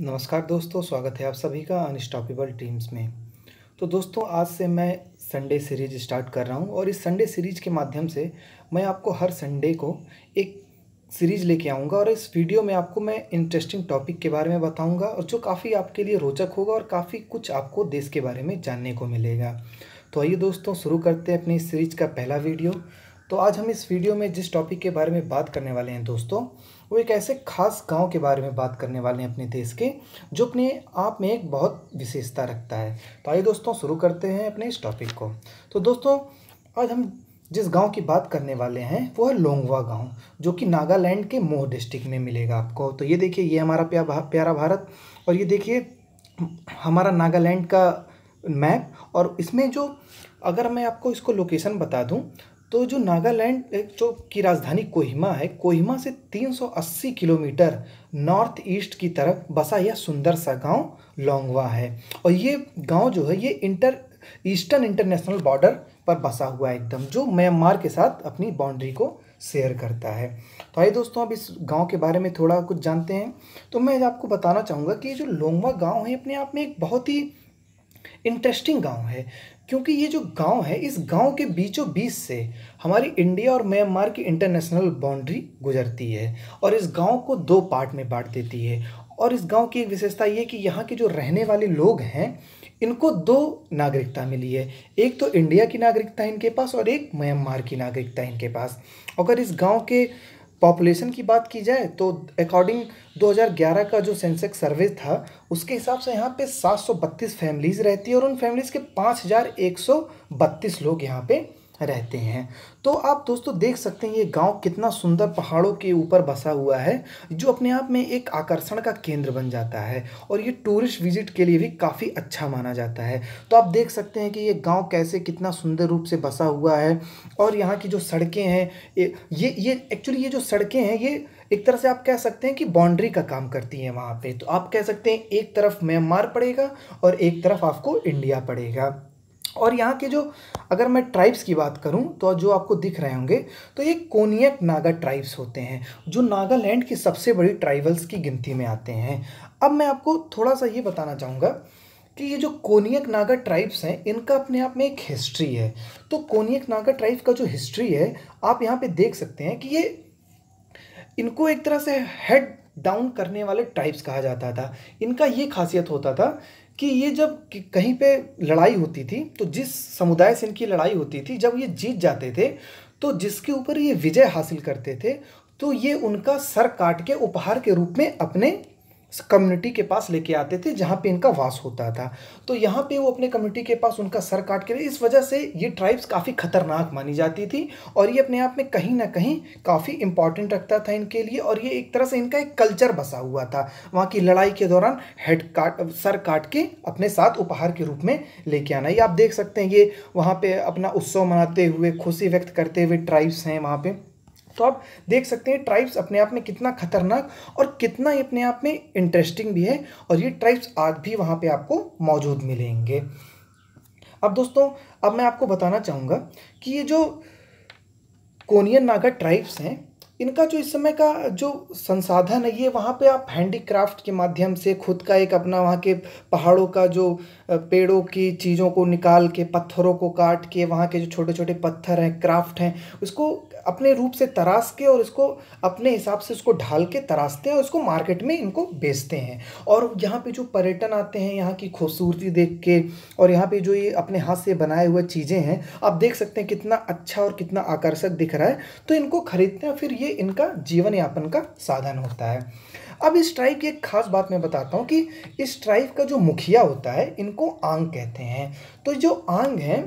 नमस्कार दोस्तों स्वागत है आप सभी का अनस्टॉपेबल टीम्स में तो दोस्तों आज से मैं संडे सीरीज स्टार्ट कर रहा हूं और इस संडे सीरीज के माध्यम से मैं आपको हर संडे को एक सीरीज लेके आऊँगा और इस वीडियो में आपको मैं इंटरेस्टिंग टॉपिक के बारे में बताऊँगा और जो काफ़ी आपके लिए रोचक होगा और काफ़ी कुछ आपको देश के बारे में जानने को मिलेगा तो आइए दोस्तों शुरू करते हैं अपनी इस सीरीज का पहला वीडियो तो आज हम इस वीडियो में जिस टॉपिक के बारे में बात करने वाले हैं दोस्तों वो एक ऐसे खास गांव के बारे में बात करने वाले हैं अपने देश के जो अपने आप में एक बहुत विशेषता रखता है तो आइए दोस्तों शुरू करते हैं अपने इस टॉपिक को तो दोस्तों आज हम जिस गांव की बात करने वाले हैं वो है लोंगवा गांव जो कि नागालैंड के मोह डिस्ट्रिक्ट में मिलेगा आपको तो ये देखिए ये हमारा प्यारा भारत और ये देखिए हमारा नागालैंड का मैप और इसमें जो अगर मैं आपको इसको लोकेशन बता दूं तो जो नागालैंड जो की राजधानी कोहिमा है कोहिमा से 380 किलोमीटर नॉर्थ ईस्ट की तरफ बसा यह सुंदर सा गांव लोंगवा है और ये गांव जो है ये इंटर ईस्टर्न इंटरनेशनल बॉर्डर पर बसा हुआ है एकदम जो म्यांमार के साथ अपनी बाउंड्री को शेयर करता है तो आइए दोस्तों अब इस गांव के बारे में थोड़ा कुछ जानते हैं तो मैं आपको बताना चाहूँगा कि जो लोंगवा गांव है अपने आप में एक बहुत ही इंटरेस्टिंग गांव है क्योंकि ये जो गांव है इस गांव के बीचों बीच से हमारी इंडिया और म्यांमार की इंटरनेशनल बाउंड्री गुजरती है और इस गांव को दो पार्ट में बांट देती है और इस गांव की एक विशेषता ये कि यहाँ के जो रहने वाले लोग हैं इनको दो नागरिकता मिली है एक तो इंडिया की नागरिकता है इनके पास और एक म्यांमार की नागरिकता है इनके पास अगर इस गांव के पॉपुलेशन की बात की जाए तो अकॉर्डिंग 2011 का जो सेंसेक्स सर्वे था उसके हिसाब से यहाँ पे 732 फैमिलीज़ रहती है और उन फैमिलीज़ के 5132 लोग यहाँ पे रहते हैं तो आप दोस्तों देख सकते हैं ये गांव कितना सुंदर पहाड़ों के ऊपर बसा हुआ है जो अपने आप में एक आकर्षण का केंद्र बन जाता है और ये टूरिस्ट विजिट के लिए भी काफ़ी अच्छा माना जाता है तो आप देख सकते हैं कि ये गांव कैसे कितना सुंदर रूप से बसा हुआ है और यहाँ की जो सड़कें हैं ये ये एक्चुअली ये जो सड़कें हैं ये एक तरह से आप कह सकते हैं कि बाउंड्री का काम करती है वहाँ पर तो आप कह सकते हैं एक तरफ म्यांमार पड़ेगा और एक तरफ आपको इंडिया पड़ेगा और यहाँ के जो अगर मैं ट्राइब्स की बात करूँ तो जो आपको दिख रहे होंगे तो ये कोनियक नागा ट्राइब्स होते हैं जो नागालैंड की सबसे बड़ी ट्राइबल्स की गिनती में आते हैं अब मैं आपको थोड़ा सा ये बताना चाहूँगा कि ये जो कोनियक नागा ट्राइब्स हैं इनका अपने आप में एक हिस्ट्री है तो कोनियक नागा ट्राइब का जो हिस्ट्री है आप यहाँ पे देख सकते हैं कि ये इनको एक तरह से हेड डाउन करने वाले ट्राइब्स कहा जाता था इनका ये खासियत होता था कि ये जब कहीं पे लड़ाई होती थी तो जिस समुदाय से इनकी लड़ाई होती थी जब ये जीत जाते थे तो जिसके ऊपर ये विजय हासिल करते थे तो ये उनका सर काट के उपहार के रूप में अपने कम्युनिटी के पास लेके आते थे जहाँ पे इनका वास होता था तो यहाँ पे वो अपने कम्युनिटी के पास उनका सर काट के इस वजह से ये ट्राइब्स काफ़ी खतरनाक मानी जाती थी और ये अपने आप में कहीं ना कहीं काफ़ी इंपॉर्टेंट रखता था इनके लिए और ये एक तरह से इनका एक कल्चर बसा हुआ था वहाँ की लड़ाई के दौरान हेड काट सर काट के अपने साथ उपहार के रूप में लेके आना ये आप देख सकते हैं ये वहाँ पर अपना उत्सव मनाते हुए खुशी व्यक्त करते हुए ट्राइब्स हैं वहाँ पर तो आप देख सकते हैं ट्राइब्स अपने आप में कितना खतरनाक और कितना ही अपने आप में इंटरेस्टिंग भी है और ये ट्राइब्स आज भी वहाँ पे आपको मौजूद मिलेंगे अब दोस्तों अब मैं आपको बताना चाहूँगा कि ये जो कोनियन नागा ट्राइब्स हैं इनका जो इस समय का जो संसाधन है ये वहाँ पे आप हैंडीक्राफ्ट के माध्यम से खुद का एक अपना वहाँ के पहाड़ों का जो पेड़ों की चीज़ों को निकाल के पत्थरों को काट के वहाँ के जो छोटे छोटे पत्थर हैं क्राफ्ट हैं उसको अपने रूप से तराश के और इसको अपने हिसाब से उसको ढाल के तराशते हैं और उसको मार्केट में इनको बेचते हैं और यहाँ पे जो पर्यटन आते हैं यहाँ की खूबसूरती देख के और यहाँ पे जो ये अपने हाथ से बनाए हुए चीज़ें हैं आप देख सकते हैं कितना अच्छा और कितना आकर्षक दिख रहा है तो इनको खरीदते हैं फिर ये इनका जीवन यापन का साधन होता है अब इस ट्राइब की एक खास बात मैं बताता हूँ कि इस ट्राइब का जो मुखिया होता है इनको आंग कहते हैं तो जो आंग हैं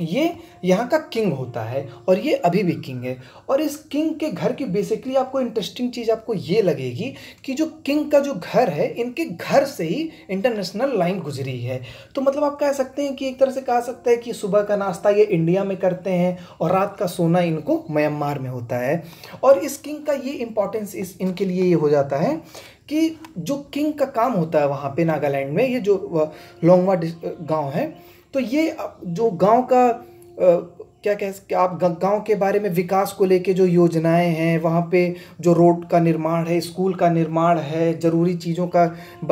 ये यहाँ का किंग होता है और ये अभी भी किंग है और इस किंग के घर की बेसिकली आपको इंटरेस्टिंग चीज़ आपको ये लगेगी कि जो किंग का जो घर है इनके घर से ही इंटरनेशनल लाइन गुजरी है तो मतलब आप कह सकते हैं कि एक तरह से कह सकते हैं कि सुबह का नाश्ता ये इंडिया में करते हैं और रात का सोना इनको म्यांमार में होता है और इस किंग का ये इंपॉर्टेंस इस इनके लिए ये हो जाता है कि जो किंग का काम होता है वहाँ पे नागालैंड में ये जो लोंगवा गांव है तो ये जो गांव का आ, क्या कह सकते आप गांव के बारे में विकास को लेके जो योजनाएं हैं वहाँ पे जो रोड का निर्माण है स्कूल का निर्माण है ज़रूरी चीज़ों का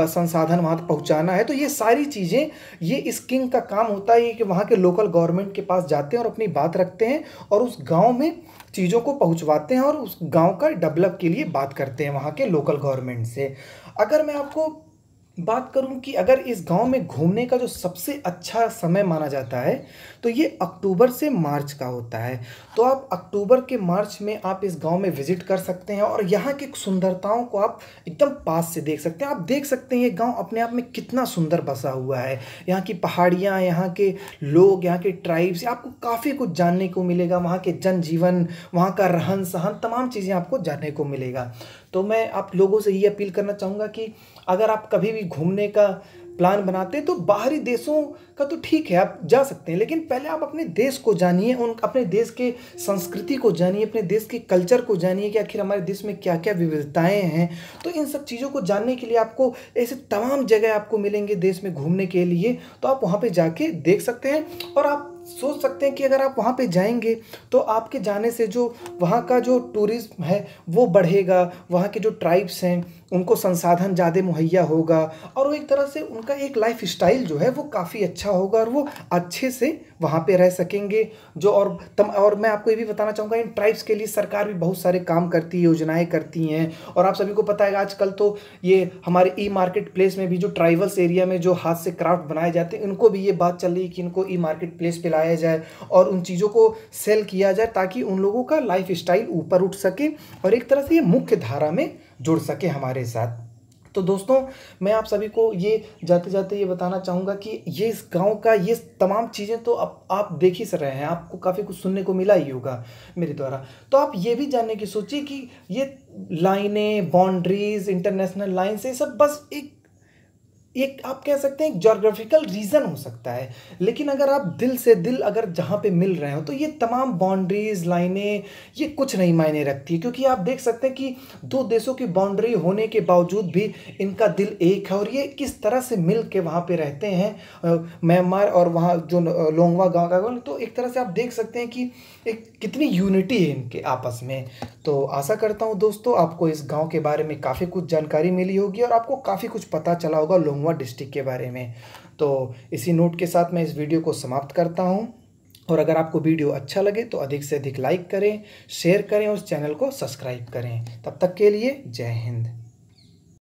संसाधन वहाँ पहुँचाना है तो ये सारी चीज़ें ये इस किंग का काम होता है कि वहाँ के लोकल गवर्नमेंट के पास जाते हैं और अपनी बात रखते हैं और उस गाँव में चीज़ों को पहुँचवाते हैं और उस गाँव का डेवलप के लिए बात करते हैं वहाँ के लोकल गवर्नमेंट से अगर मैं आपको बात करूं कि अगर इस गांव में घूमने का जो सबसे अच्छा समय माना जाता है तो ये अक्टूबर से मार्च का होता है तो आप अक्टूबर के मार्च में आप इस गांव में विज़िट कर सकते हैं और यहाँ की सुंदरताओं को आप एकदम पास से देख सकते हैं आप देख सकते हैं ये गांव अपने आप में कितना सुंदर बसा हुआ है यहाँ की पहाड़ियाँ यहाँ के लोग यहाँ के ट्राइब्स आपको काफ़ी कुछ जानने को मिलेगा वहाँ के जनजीवन वहाँ का रहन सहन तमाम चीज़ें आपको जानने को मिलेगा तो मैं आप लोगों से ये अपील करना चाहूँगा कि अगर आप कभी भी घूमने का प्लान बनाते तो बाहरी देशों का तो ठीक है आप जा सकते हैं लेकिन पहले आप अपने देश को जानिए उन अपने देश के संस्कृति को जानिए अपने देश के कल्चर को जानिए कि आखिर हमारे देश में क्या क्या विविधताएं हैं तो इन सब चीज़ों को जानने के लिए आपको ऐसे तमाम जगह आपको मिलेंगे देश में घूमने के लिए तो आप वहाँ पर जाके देख सकते हैं और आप सोच सकते हैं कि अगर आप वहाँ पे जाएंगे तो आपके जाने से जो वहाँ का जो टूरिज़्म है वो बढ़ेगा वहाँ के जो ट्राइब्स हैं उनको संसाधन ज़्यादा मुहैया होगा और वो एक तरह से उनका एक लाइफ स्टाइल जो है वो काफ़ी अच्छा होगा और वो अच्छे से वहाँ पे रह सकेंगे जो और तम और मैं आपको ये भी बताना चाहूँगा इन ट्राइब्स के लिए सरकार भी बहुत सारे काम करती है योजनाएँ करती हैं और आप सभी को पता है आजकल तो ये हमारे ई मार्केट प्लेस में भी जो ट्राइबल्स एरिया में जो हाथ से क्राफ्ट बनाए जाते हैं उनको भी ये बात चल रही है कि इनको ई मार्केट प्लेस पर लाया जाए और उन चीज़ों को सेल किया जाए ताकि उन लोगों का लाइफ स्टाइल ऊपर उठ सके और एक तरह से ये मुख्य धारा में जुड़ सके हमारे साथ तो दोस्तों मैं आप सभी को ये जाते जाते ये बताना चाहूँगा कि ये इस गांव का ये तमाम चीज़ें तो अब आप देख ही सर रहे हैं आपको काफ़ी कुछ सुनने को मिला ही होगा मेरे द्वारा तो आप ये भी जानने की सोचिए कि ये लाइनें बाउंड्रीज इंटरनेशनल लाइन से सब बस एक एक आप कह सकते हैं एक जोग्राफिकल रीज़न हो सकता है लेकिन अगर आप दिल से दिल अगर जहाँ पे मिल रहे हो तो ये तमाम बाउंड्रीज लाइनें ये कुछ नहीं मायने रखती है क्योंकि आप देख सकते हैं कि दो देशों की बाउंड्री होने के बावजूद भी इनका दिल एक है और ये किस तरह से मिल के वहाँ पर रहते हैं म्यांमार और वहाँ जो लोंगवा गाँव का तो एक तरह से आप देख सकते हैं कि एक कितनी यूनिटी है इनके आपस में तो आशा करता हूँ दोस्तों आपको इस गांव के बारे में काफ़ी कुछ जानकारी मिली होगी और आपको काफ़ी कुछ पता चला होगा लोंगवा डिस्ट्रिक्ट के बारे में तो इसी नोट के साथ मैं इस वीडियो को समाप्त करता हूँ और अगर आपको वीडियो अच्छा लगे तो अधिक से अधिक लाइक करें शेयर करें और चैनल को सब्सक्राइब करें तब तक के लिए जय हिंद